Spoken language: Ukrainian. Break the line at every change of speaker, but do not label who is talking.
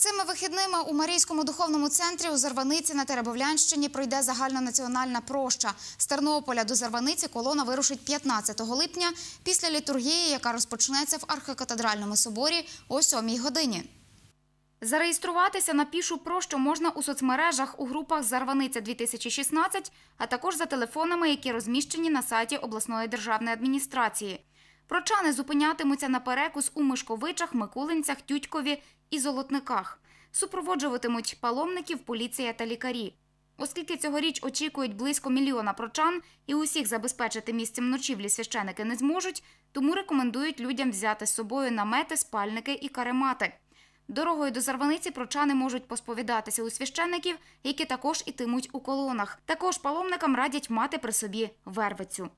Цими вихідними у Марійському духовному центрі у Зарваниці на Теребовлянщині пройде загальнонаціональна проща. З Тернополя до Зарваниці колона вирушить 15 липня після літургії, яка розпочнеться в архікатедральному соборі о 7 годині. Зареєструватися на пішу прощу можна у соцмережах у групах Зарваниця 2016 а також за телефонами, які розміщені на сайті обласної державної адміністрації. Прочани зупинятимуться на перекус у Мишковичах, Микулинцях, Тютькові і Золотниках. Супроводжуватимуть паломників, поліція та лікарі. Оскільки цьогоріч очікують близько мільйона прочан і усіх забезпечити місцем ночівлі священики не зможуть, тому рекомендують людям взяти з собою намети, спальники і каремати. Дорогою до Зарваниці прочани можуть посповідатися у священиків, які також ітимуть у колонах. Також паломникам радять мати при собі вервицю.